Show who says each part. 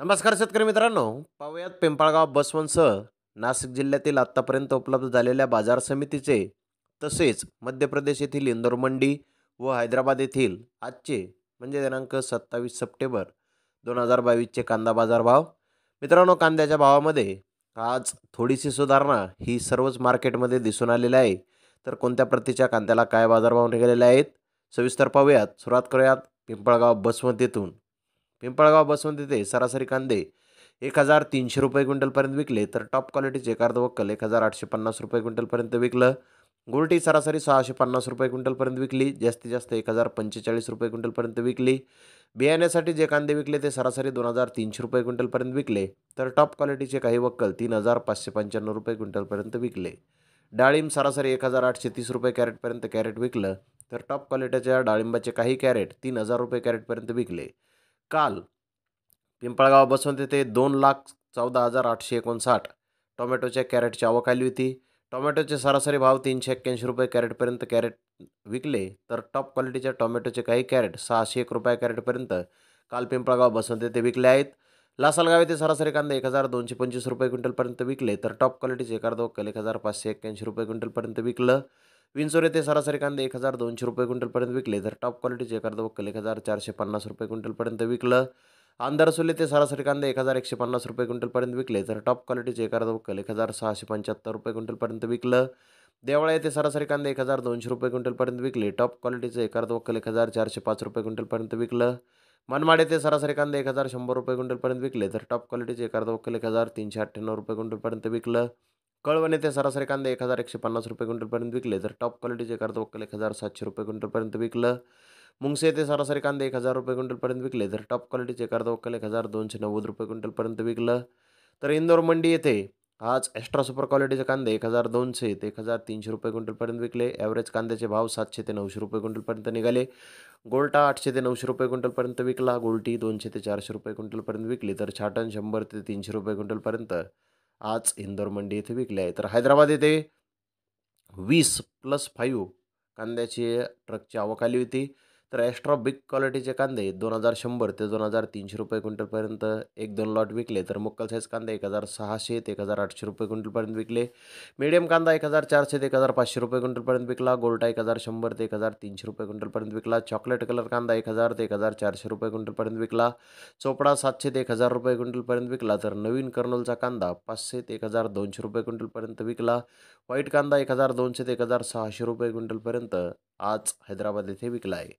Speaker 1: नमस्कार शेतकरी मित्रांनो पाहूयात पिंपळगाव बसवंतसह नाशिक जिल्ह्यातील आत्तापर्यंत उपलब्ध झालेल्या बाजार समितीचे तसेच मध्य प्रदेश येथील इंदोर मंडी व हैदराबाद येथील आजचे म्हणजे दिनांक सत्तावीस सप्टेंबर दोन हजार बावीसचे कांदा बाजार भाव मित्रांनो कांद्याच्या भावामध्ये आज थोडीशी सुधारणा ही सर्वच मार्केटमध्ये दिसून आलेली आहे तर कोणत्या प्रतीच्या कांद्याला काय बाजारभाव निघालेले आहेत सविस्तर पाहूयात सुरुवात करूयात पिंपळगाव बसवंत येथून पिंपळगाव बसवंत तिथे सरासरी कांदे एक हजार तीनशे रुपये क्विंटलपर्यंत विकले तर टॉप क्वालिटीचे कार्दवक्कल एक हजार आठशे पन्नास रुपये क्विंटलपर्यंत विकलं गुरटी सरासरी सहाशे पन्नास रुपये क्विंटलपर्यंत विकली जास्तीत जास्त एक हजार पंचेचाळीस रुपये क्विंटलपर्यंत विकली बियाण्यासाठी जे कांदे विकले ते सरासरी दोन हजार तीनशे रुपये क्विंटलपर्यंत विकले तर टॉप क्वालिटीचे काही वक्कल तीन हजार पाचशे पंच्याण्णव रुपये क्विंटलपर्यंत विकले डाळिंब सरासरी एक हजार आठशे तीस रुपये कॅरेटपर्यंत कॅरेट विकलं तर टॉप क्वालिटीच्या डाळिंबाचे काही कॅरेट तीन हजार रुपये कॅरेटपर्यंत विकले काल पिंपळगाव बसवंत येथे दोन लाख चौदा हजार आठशे एकोणसाठ टोमॅटोच्या कॅरेटची आवक आली होती टोमॅटोचे सरासरी भाव तीनशे एक्क्याऐंशी रुपये कॅरेटपर्यंत कॅरेट विकले तर टॉप क्वालिटीच्या टोमॅटोचे काही कॅरेट सहाशे एक रुपये कॅरेटपर्यंत काल पिंपळगाव बसवंत येथे विकले आहेत लासलगाव येथे सरासरी कांदे एक हजार दोनशे पंचवीस रुपये क्विंटलपर्यंत विकले तर टॉप क्वालिटीचे एखादो कल एक हजार पाचशे एक्क्याऐंशी रुपये क्विंटलपर्यंत विकलं विंचोर येथे सरासरी कांदे एक हजार दोनशे रुपये क्विंटलपर्यंत विकले तर टॉप क्वालिटीचे कांदा वक्कल एक हजार चारशे पन्नास रुपये क्विंटलपर्यंत विकलं आंधारसुल येथे सरासरी कांदे एक हजार एकशे पन्नास रुपये क्विंटलपर्यंत विकले तर टॉप क्वालिटीचे कांदा एक हजार सहाशे पंच्याहत्तर रुपये क्विंटलपर्यंत विकलं देवळा येथे सरासरी कांदे एक हजार दोनशे रुपये क्विंटलपर्यंत विकले टॉप क्वालिटीचे कांदा एक हजार चारशे पाच रुपये क्विंटलपर्यंत विकलं मनमाड येथे सरासरी कांदे एक हजार शंभर रुपये क्विंटलपर्यंत विकले तर टॉप क्वालिटीचे कांदा वक्कल एक हजार तीनशे अठ्ठ्याण्णव रुपये क्विंटलपर्यंत विकलं कळवण येथे सरासरी कांदे एक हजार एकशे पन्नास रुपये क्विंटलपर्यंत विकले तर टॉप क्वालिटीचे कर्ज एक हजार सातशे रुपये क्विंटलपर्यंत विकलं मुंगसे येथे सरासरी कांदे एक हजार रुपये क्विंटलपर्यंत विकले तर टॉप क्वालिटीचे कर्ज एक हजार दोनशे नव्वद रुपये क्विंटलपर्यंत विकलं तर इंदोर मंडी येथे आज एक्स्ट्रा सुपर क्वालिटीचे कांदे एक हजार दोनशे ते एक हजार तीनशे रुपये क्विंटलपर्यंत विकले ॲव्हरेज कांद्याचे भाव सातशे ते नऊशे रुपये क्विंटलपर्यंत निघाले गोल्टा आठशे ते नऊशे रुपये क्विंटलपर्यंत विकला गोल्टी दोनशे ते चारशे रुपये क्विंटलपर्यंत विकली तर छाटण शंभर ते तीनशे रुपये क्विंटलपर्यंत आज इंदोर मंडी येथे विकले आहे तर हैदराबाद येथे वीस प्लस फाईव्ह कांद्याची ट्रकची आवक आली होती तर एक्स्ट्रा बिग क्वालिटीचे कांदे दोन हजार शंभर ते दोन हजार तीनशे रुपये क्विंटलपर्यंत एक दोन लॉट विकले तर मुक्कल साईज कांदे एक हजार सहाशे ते एक हजार आठशे रुपये क्विंटलपर्यंत विकले मीडियम कांदा एक हजार चारशे ते एक हजार पाचशे रुपये क्विंटलपर्यंत विकला गोल्टा एक हजार शंभर ते एक हजार तीनशे रुपये क्विंटलपर्यंत विकला चॉकलेट कलर कांदा एक हजार ते एक हजार चारशे रुपये क्विंटलपर्यंत विकला चोपडा सातशे ते एक हजार रुपये क्विंटलपर्यंत विकला तर नवीन कर्नलचा कांदा पाचशे ते एक हजार दोनशे रुपये क्विंटलपर्यंत विकला व्हाईट कांदा एक हजार दोनशे ते एक हजार सहाशे रुपये क्विंटलपर्यंत आज हैदराबाद येथे विकला आहे